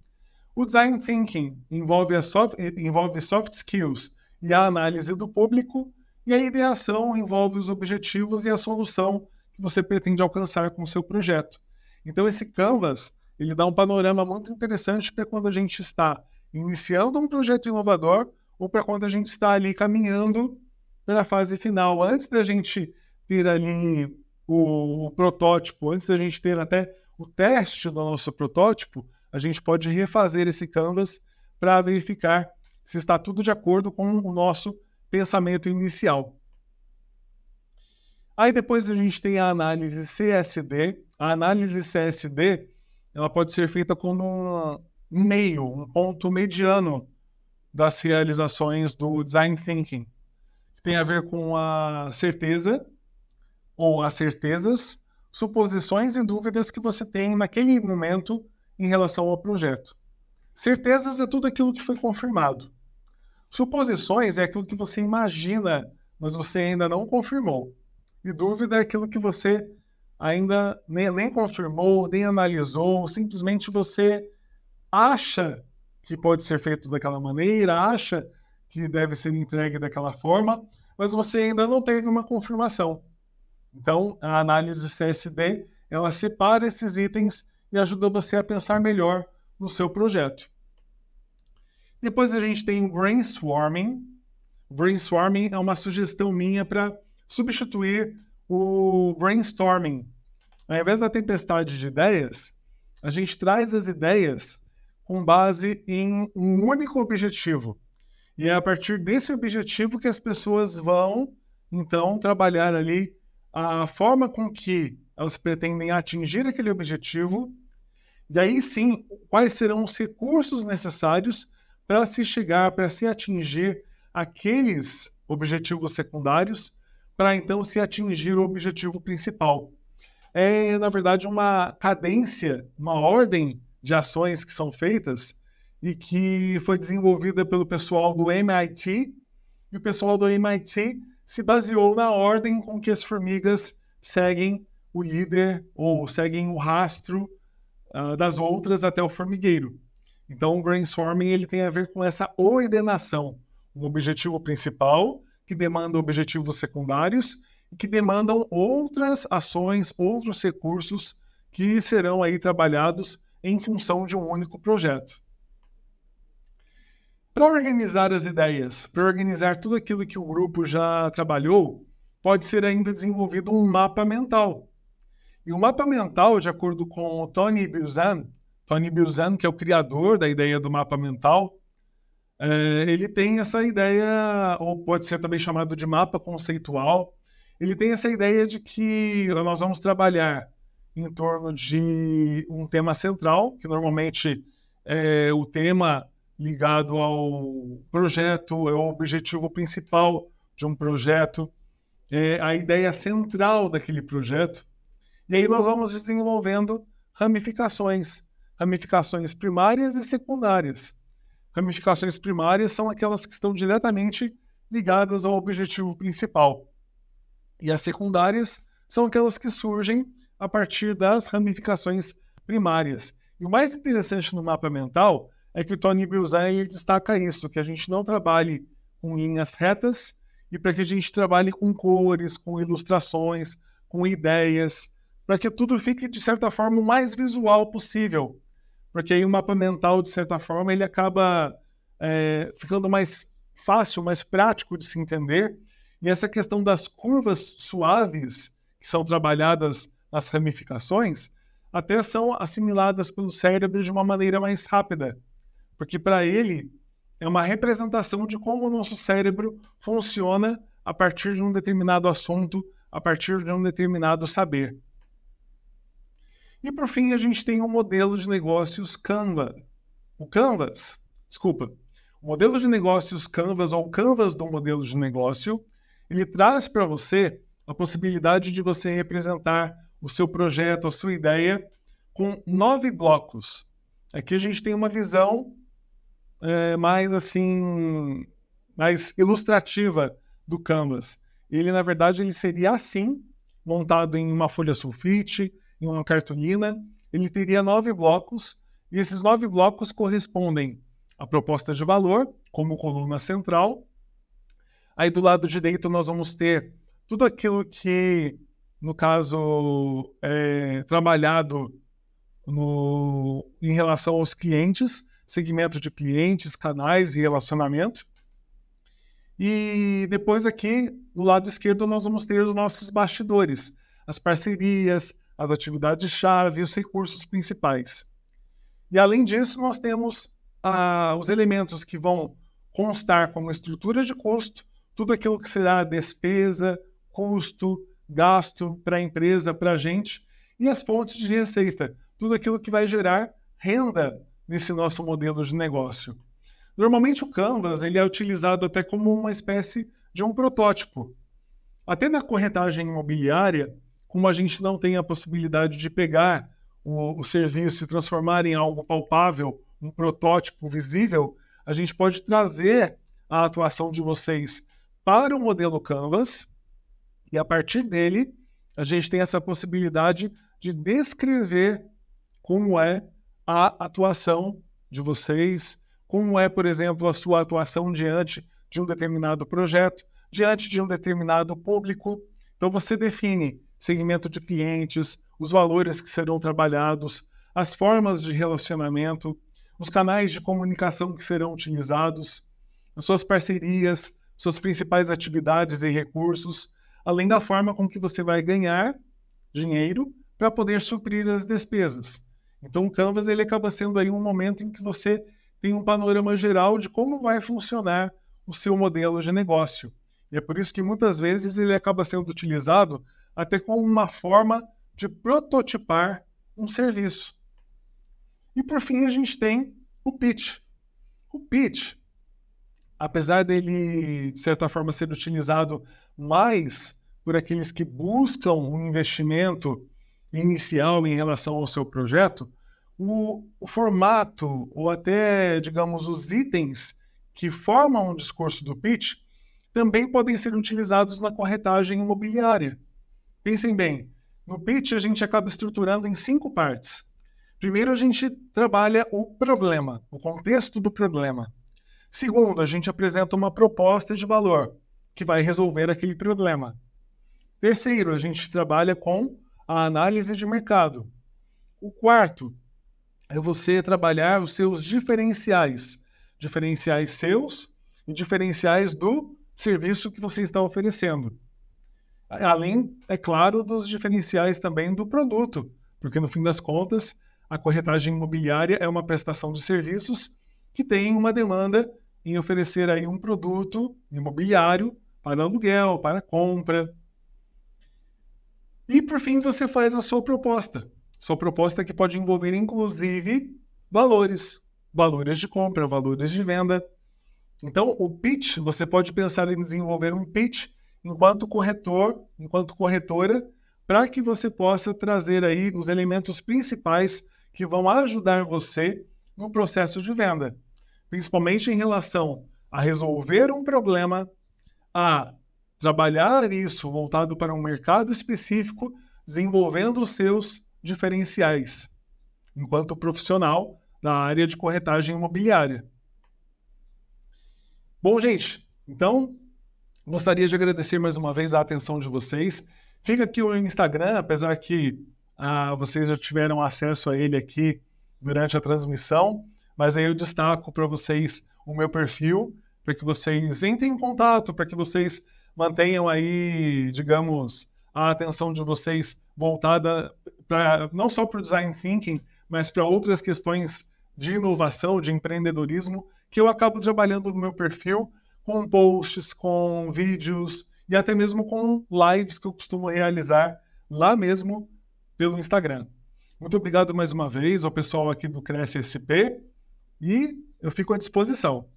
O design thinking envolve, soft, envolve soft skills e a análise do público. E a ideação envolve os objetivos e a solução que você pretende alcançar com o seu projeto. Então, esse canvas ele dá um panorama muito interessante para quando a gente está iniciando um projeto inovador ou para quando a gente está ali caminhando para a fase final, antes da gente ter ali o, o protótipo, antes da gente ter até o teste do nosso protótipo, a gente pode refazer esse canvas para verificar se está tudo de acordo com o nosso pensamento inicial. Aí depois a gente tem a análise CSD. A análise CSD ela pode ser feita como um meio, um ponto mediano das realizações do design thinking, que tem a ver com a certeza ou as certezas, suposições e dúvidas que você tem naquele momento em relação ao projeto. Certezas é tudo aquilo que foi confirmado. Suposições é aquilo que você imagina, mas você ainda não confirmou. E dúvida é aquilo que você ainda nem, nem confirmou, nem analisou, simplesmente você acha que pode ser feito daquela maneira, acha que deve ser entregue daquela forma, mas você ainda não teve uma confirmação. Então, a análise CSD, ela separa esses itens e ajuda você a pensar melhor no seu projeto. Depois a gente tem o brainstorming. Brainstorming é uma sugestão minha para substituir o brainstorming. Ao invés da tempestade de ideias, a gente traz as ideias com base em um único objetivo. E é a partir desse objetivo que as pessoas vão, então, trabalhar ali a forma com que elas pretendem atingir aquele objetivo, e aí sim, quais serão os recursos necessários para se chegar, para se atingir aqueles objetivos secundários, para então se atingir o objetivo principal. É, na verdade, uma cadência, uma ordem de ações que são feitas e que foi desenvolvida pelo pessoal do MIT. E o pessoal do MIT se baseou na ordem com que as formigas seguem o líder ou seguem o rastro uh, das outras até o formigueiro. Então, o brainstorming ele tem a ver com essa ordenação, um objetivo principal que demanda objetivos secundários e que demandam outras ações, outros recursos que serão aí trabalhados em função de um único projeto. Para organizar as ideias, para organizar tudo aquilo que o grupo já trabalhou, pode ser ainda desenvolvido um mapa mental. E o mapa mental, de acordo com o Tony Buzan, Tony Buzan, que é o criador da ideia do mapa mental, eh, ele tem essa ideia, ou pode ser também chamado de mapa conceitual, ele tem essa ideia de que nós vamos trabalhar em torno de um tema central, que normalmente é o tema ligado ao projeto, é o objetivo principal de um projeto, é a ideia central daquele projeto. E aí nós vamos desenvolvendo ramificações, ramificações primárias e secundárias. Ramificações primárias são aquelas que estão diretamente ligadas ao objetivo principal. E as secundárias são aquelas que surgem a partir das ramificações primárias. E o mais interessante no mapa mental é que o Tony Bilzai destaca isso, que a gente não trabalhe com linhas retas e para que a gente trabalhe com cores, com ilustrações, com ideias, para que tudo fique, de certa forma, o mais visual possível. Porque aí o mapa mental, de certa forma, ele acaba é, ficando mais fácil, mais prático de se entender. E essa questão das curvas suaves, que são trabalhadas as ramificações, até são assimiladas pelo cérebro de uma maneira mais rápida, porque para ele é uma representação de como o nosso cérebro funciona a partir de um determinado assunto, a partir de um determinado saber. E por fim, a gente tem o um modelo de negócios Canva. O Canvas, desculpa, o modelo de negócios Canvas ou Canvas do modelo de negócio, ele traz para você a possibilidade de você representar o seu projeto, a sua ideia, com nove blocos. Aqui a gente tem uma visão é, mais assim, mais ilustrativa do Canvas. Ele, na verdade, ele seria assim, montado em uma folha sulfite, em uma cartolina. Ele teria nove blocos, e esses nove blocos correspondem à proposta de valor, como coluna central. Aí do lado direito nós vamos ter tudo aquilo que no caso, é, trabalhado no, em relação aos clientes, segmento de clientes, canais e relacionamento. E depois aqui, do lado esquerdo, nós vamos ter os nossos bastidores, as parcerias, as atividades-chave, os recursos principais. E além disso, nós temos ah, os elementos que vão constar como estrutura de custo, tudo aquilo que será despesa, custo, gasto para a empresa, para a gente, e as fontes de receita, tudo aquilo que vai gerar renda nesse nosso modelo de negócio. Normalmente o Canvas ele é utilizado até como uma espécie de um protótipo. Até na corretagem imobiliária, como a gente não tem a possibilidade de pegar o, o serviço e transformar em algo palpável, um protótipo visível, a gente pode trazer a atuação de vocês para o modelo Canvas e a partir dele, a gente tem essa possibilidade de descrever como é a atuação de vocês, como é, por exemplo, a sua atuação diante de um determinado projeto, diante de um determinado público. Então, você define segmento de clientes, os valores que serão trabalhados, as formas de relacionamento, os canais de comunicação que serão utilizados, as suas parcerias, suas principais atividades e recursos, além da forma com que você vai ganhar dinheiro para poder suprir as despesas. Então, o Canvas ele acaba sendo aí um momento em que você tem um panorama geral de como vai funcionar o seu modelo de negócio. E é por isso que muitas vezes ele acaba sendo utilizado até como uma forma de prototipar um serviço. E por fim, a gente tem o pitch. O pitch, apesar dele, de certa forma, ser utilizado mais por aqueles que buscam um investimento inicial em relação ao seu projeto, o, o formato ou até, digamos, os itens que formam o um discurso do pitch também podem ser utilizados na corretagem imobiliária. Pensem bem, no pitch a gente acaba estruturando em cinco partes. Primeiro, a gente trabalha o problema, o contexto do problema. Segundo, a gente apresenta uma proposta de valor que vai resolver aquele problema. Terceiro, a gente trabalha com a análise de mercado. O quarto é você trabalhar os seus diferenciais, diferenciais seus e diferenciais do serviço que você está oferecendo. Além, é claro, dos diferenciais também do produto, porque no fim das contas, a corretagem imobiliária é uma prestação de serviços que tem uma demanda em oferecer aí um produto imobiliário para aluguel, para compra, e por fim, você faz a sua proposta. Sua proposta que pode envolver, inclusive, valores. Valores de compra, valores de venda. Então, o pitch, você pode pensar em desenvolver um pitch enquanto corretor, enquanto corretora, para que você possa trazer aí os elementos principais que vão ajudar você no processo de venda, principalmente em relação a resolver um problema, a trabalhar isso voltado para um mercado específico, desenvolvendo os seus diferenciais, enquanto profissional na área de corretagem imobiliária. Bom, gente, então gostaria de agradecer mais uma vez a atenção de vocês. Fica aqui o Instagram, apesar que ah, vocês já tiveram acesso a ele aqui durante a transmissão, mas aí eu destaco para vocês o meu perfil, para que vocês entrem em contato, para que vocês mantenham aí, digamos, a atenção de vocês voltada para não só para o design thinking, mas para outras questões de inovação, de empreendedorismo, que eu acabo trabalhando no meu perfil com posts, com vídeos e até mesmo com lives que eu costumo realizar lá mesmo pelo Instagram. Muito obrigado mais uma vez ao pessoal aqui do Cresce SP e eu fico à disposição.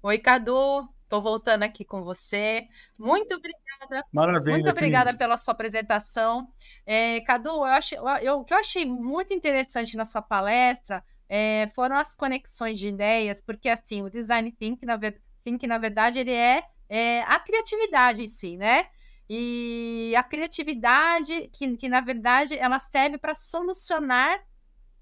Oi, Cadu. Estou voltando aqui com você. Muito obrigada. Maravilha. Muito obrigada Cris. pela sua apresentação. É, Cadu, eu achei, eu, o que eu achei muito interessante na sua palestra é, foram as conexões de ideias, porque assim, o design thinking, na, na verdade, ele é, é, a criatividade em si, né? E a criatividade, que, que na verdade, ela serve para solucionar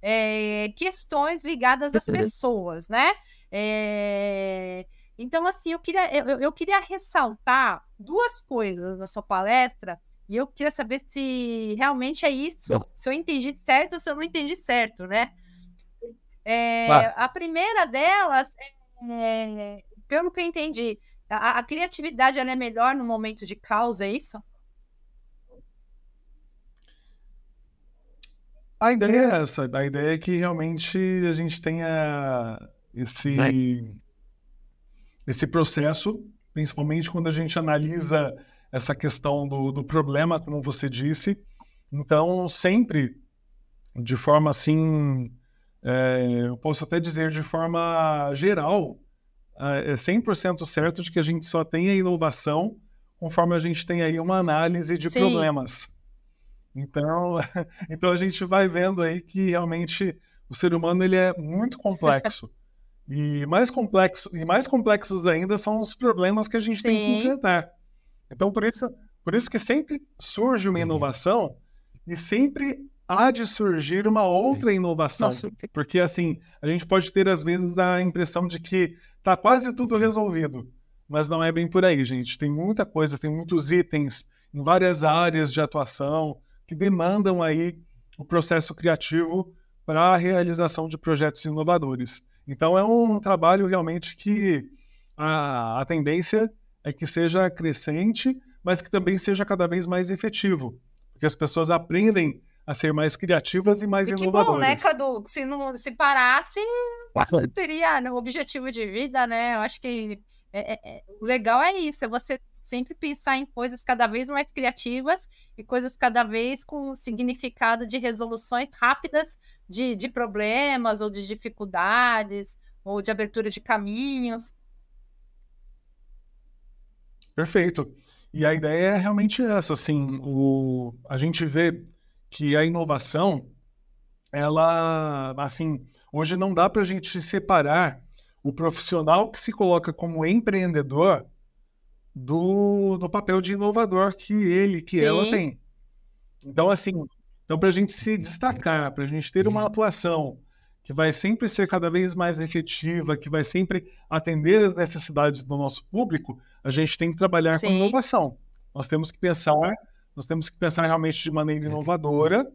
é, questões ligadas às uhum. pessoas, né? É, então, assim, eu queria, eu, eu queria ressaltar duas coisas na sua palestra e eu queria saber se realmente é isso, não. se eu entendi certo ou se eu não entendi certo, né? É, A primeira delas, é, é, pelo que eu entendi, a, a, criatividade ela é melhor no momento de caos, é isso? A ideia é essa. A ideia é que realmente a gente tenha esse, nesse processo, principalmente quando a gente analisa essa questão do, do problema, como você disse. Então, sempre de forma assim, é, eu posso até dizer de forma geral, eh, é 100% certo de que a gente só tem a inovação conforme a gente tem aí uma análise de Sim. problemas. Então, então a gente vai vendo aí que realmente o ser humano ele é muito complexo. E mais, complexo, e mais complexos ainda são os problemas que a gente Sim. tem que enfrentar. Então, por isso, por isso que sempre surge uma uhum. inovação e sempre há de surgir uma outra inovação. Nossa. Porque, assim, a gente pode ter, às vezes, a impressão de que está quase tudo resolvido. Mas não é bem por aí, gente. Tem muita coisa, tem muitos itens em várias áreas de atuação que demandam aí o processo criativo para a realização de projetos inovadores. Então é um trabalho realmente que a, a tendência é que seja crescente, mas que também seja cada vez mais efetivo, porque as pessoas aprendem a ser mais criativas e mais e inovadoras. Que bom, né, Cadu? Se, não, se parasse, teria né, o objetivo de vida, né? Eu acho que é, é, é, o legal é isso, é você sempre pensar em coisas cada vez mais criativas e coisas cada vez com significado de resoluções rápidas de, de problemas ou de dificuldades ou de abertura de caminhos. Perfeito. E a ideia é realmente essa, assim, o... a gente vê que a inovação, ela, assim, hoje não dá para a gente separar o profissional que se coloca como empreendedor do, do papel de inovador que ele, que Sim. ela tem. Então, assim, então para a gente se destacar, para a gente ter uma atuação que vai sempre ser cada vez mais efetiva, que vai sempre atender as necessidades do nosso público, a gente tem que trabalhar Sim. com inovação. Nós temos que pensar, nós temos que pensar realmente de maneira inovadora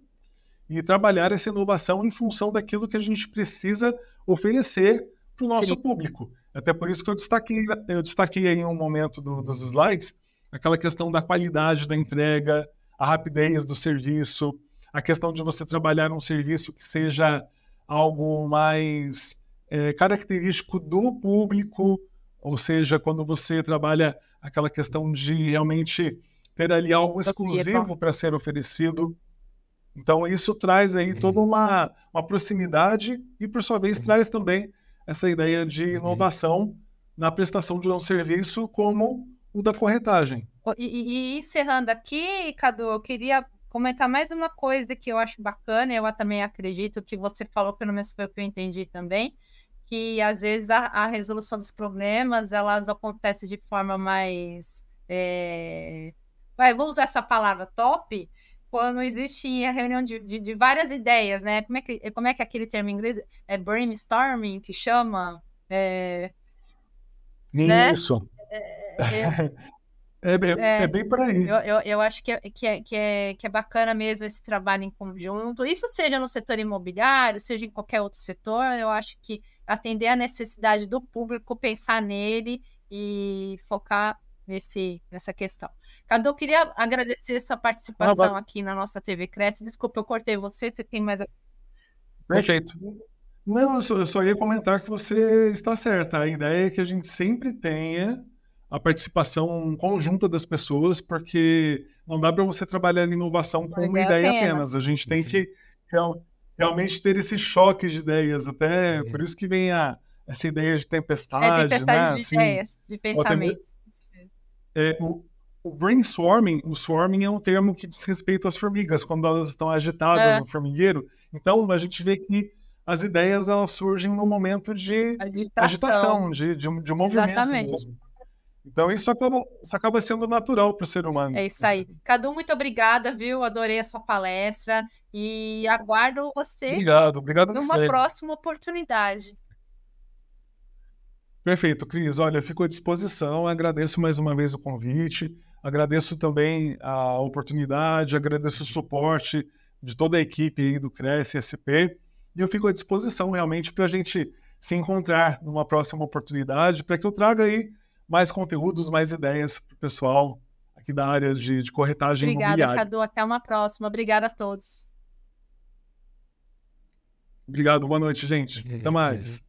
e trabalhar essa inovação em função daquilo que a gente precisa oferecer para o nosso Sim. público. Até por isso que eu destaquei, eu destaquei em um momento do, dos slides aquela questão da qualidade da entrega, a rapidez do serviço, a questão de você trabalhar um serviço que seja algo mais é, característico do público, ou seja, quando você trabalha aquela questão de realmente ter ali algo é exclusivo para ser oferecido. Então, isso traz aí uhum. toda uma, uma proximidade e, por sua vez, uhum. traz também essa ideia de uhum. inovação na prestação de um serviço como o da corretagem. E, e, e encerrando aqui, Cadu, eu queria comentar mais uma coisa que eu acho bacana, eu também acredito que você falou, pelo menos foi o que eu entendi também, que às vezes a, a resolução dos problemas, elas acontece de forma mais... É... Vai, vou usar essa palavra, top, quando existia reunião de, de, de, várias ideias, né? Como é, que, como é que aquele termo em inglês é brainstorming que chama? É, né? Isso. Né? É, é, bem, é, é, bem por aí. Eu, eu, eu acho que é, que, é, que, é, que é bacana mesmo esse trabalho em conjunto. Isso seja no setor imobiliário, seja em qualquer outro setor, eu acho que atender a necessidade do público, pensar nele e focar nesse, nessa questão. Cadu, eu queria agradecer essa participação ah, aqui na nossa TV Cresce. Desculpa, eu cortei você, você tem mais. Perfeito. Não, eu só, eu só ia comentar que você está certa. A ideia é que a gente sempre tenha a participação conjunta das pessoas, porque não dá para você trabalhar em inovação com uma ideia apenas. apenas. A gente tem que uhum. real, realmente ter esse choque de ideias, até é. por isso que vem a, essa ideia de é, tempestade, é, tempestade né? de assim, ideias, de pensamentos. É, o, o brainstorming, o swarming é um termo que diz respeito às formigas, quando elas estão agitadas é. no formigueiro. Então, a gente vê que as ideias elas surgem no momento de agitação, agitação de, de, de movimento. Exatamente. Mesmo. Então, isso acaba, isso acaba sendo natural para o ser humano. É isso aí. Cadu, muito obrigada, viu? Adorei a sua palestra e aguardo você. Obrigado, obrigado numa você. próxima oportunidade. Perfeito, Cris. Olha, eu fico à disposição. Agradeço mais uma vez o convite. Agradeço também a oportunidade, agradeço o suporte de toda a equipe aí do Cresce SP. E eu fico à disposição realmente para a gente se encontrar numa próxima oportunidade, para que eu traga aí mais conteúdos, mais ideias para o pessoal aqui da área de, de corretagem Obrigada, imobiliária. Obrigada, Cadu. Até uma próxima. Obrigada a todos. Obrigado. Boa noite, gente. Até mais.